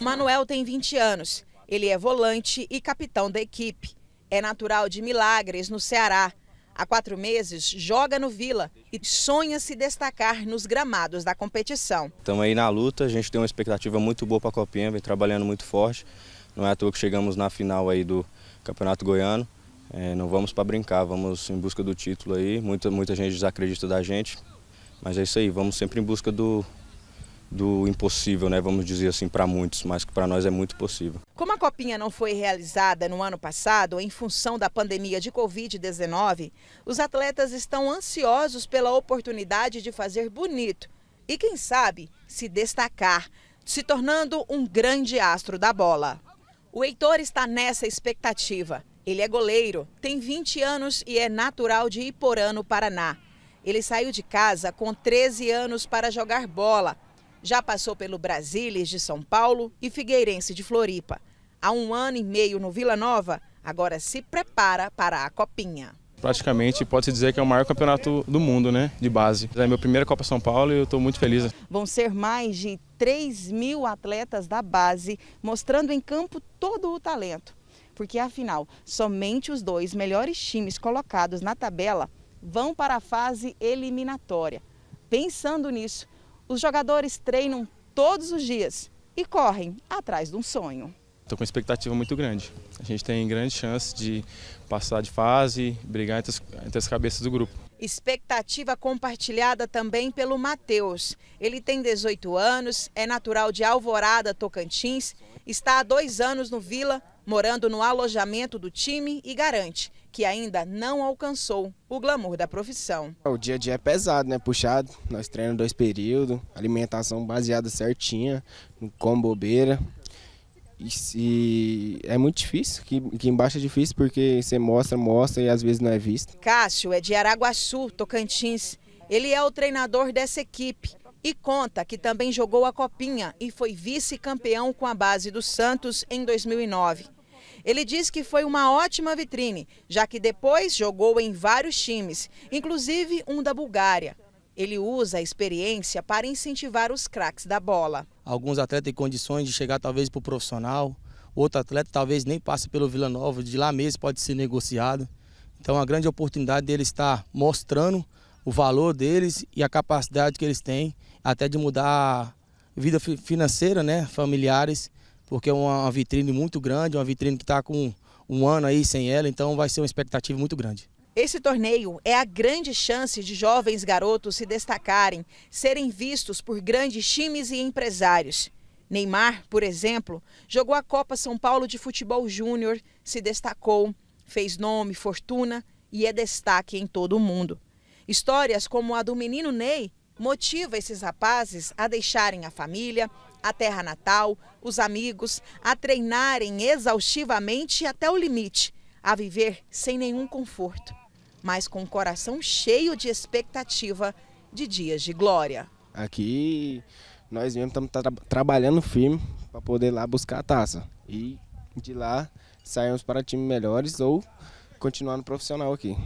Manuel tem 20 anos. Ele é volante e capitão da equipe. É natural de Milagres, no Ceará. Há quatro meses, joga no Vila e sonha se destacar nos gramados da competição. Estamos aí na luta, a gente tem uma expectativa muito boa para a Copinha, vem trabalhando muito forte. Não é à toa que chegamos na final aí do Campeonato Goiano. É, não vamos para brincar, vamos em busca do título aí. Muita, muita gente desacredita da gente, mas é isso aí, vamos sempre em busca do, do impossível, né? Vamos dizer assim, para muitos, mas que para nós é muito possível. Como a copinha não foi realizada no ano passado em função da pandemia de Covid-19, os atletas estão ansiosos pela oportunidade de fazer bonito e, quem sabe, se destacar, se tornando um grande astro da bola. O Heitor está nessa expectativa. Ele é goleiro, tem 20 anos e é natural de Iporã, no Paraná. Ele saiu de casa com 13 anos para jogar bola já passou pelo Brasílias de São Paulo e Figueirense de Floripa. Há um ano e meio no Vila Nova, agora se prepara para a Copinha. Praticamente pode-se dizer que é o maior campeonato do mundo, né? De base. É a minha primeira Copa São Paulo e eu estou muito feliz. Vão ser mais de 3 mil atletas da base, mostrando em campo todo o talento. Porque, afinal, somente os dois melhores times colocados na tabela vão para a fase eliminatória. Pensando nisso, os jogadores treinam todos os dias e correm atrás de um sonho. Estou com expectativa muito grande. A gente tem grande chance de passar de fase, brigar entre as, entre as cabeças do grupo. Expectativa compartilhada também pelo Matheus. Ele tem 18 anos, é natural de Alvorada, Tocantins, está há dois anos no Vila morando no alojamento do time e garante que ainda não alcançou o glamour da profissão. É, o dia a dia é pesado, né? Puxado. Nós treinamos dois períodos, alimentação baseada certinha, com bobeira. E, se é muito difícil, que, que embaixo é difícil porque você mostra, mostra e às vezes não é visto. Cássio é de Araguaçu, Tocantins. Ele é o treinador dessa equipe e conta que também jogou a Copinha e foi vice-campeão com a base do Santos em 2009. Ele diz que foi uma ótima vitrine, já que depois jogou em vários times, inclusive um da Bulgária. Ele usa a experiência para incentivar os craques da bola. Alguns atletas têm condições de chegar talvez para o profissional, outro atleta talvez nem passe pelo Vila Nova, de lá mesmo pode ser negociado. Então é uma grande oportunidade dele estar mostrando o valor deles e a capacidade que eles têm até de mudar a vida financeira, né, familiares porque é uma vitrine muito grande, uma vitrine que está com um ano aí sem ela, então vai ser uma expectativa muito grande. Esse torneio é a grande chance de jovens garotos se destacarem, serem vistos por grandes times e empresários. Neymar, por exemplo, jogou a Copa São Paulo de Futebol Júnior, se destacou, fez nome, fortuna e é destaque em todo o mundo. Histórias como a do menino Ney motiva esses rapazes a deixarem a família, a terra natal, os amigos, a treinarem exaustivamente até o limite, a viver sem nenhum conforto, mas com o coração cheio de expectativa de dias de glória. Aqui nós mesmo estamos tra trabalhando firme para poder lá buscar a taça e de lá saímos para times melhores ou continuar no profissional aqui.